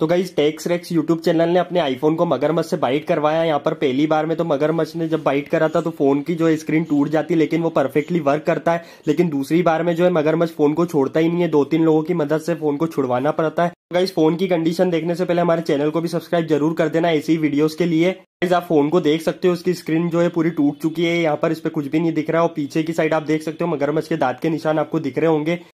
तो guys Techs Rex YouTube channel ने अपने आईफोन को मगरमच्छ से बाइट करवाया यहाँ पर पहली बार में तो मगरमच्छ ने जब बाइट करा था तो फोन की जो है स्क्रीन टूट जाती है लेकिन वो परफेक्टली वर्क करता है लेकिन दूसरी बार में जो है मगरमच्छ फोन को छोड़ता ही नहीं है दो तीन लोगों की मदद से फोन को छुड़वाना पड़ता है तो गाइज फोन की कंडीशन देखने से पहले हमारे चैनल को भी सब्सक्राइब जरूर कर देना ऐसी वीडियोज के लिए गाइज आप फोन को देख सकते हो उसकी स्क्रीन जो है पूरी टूट चुकी है यहाँ पर इस पर कुछ भी नहीं दिख रहा है और पीछे की साइड आप देख सकते हो मगरमच्छ के दात के निशान आपको दिख रहे होंगे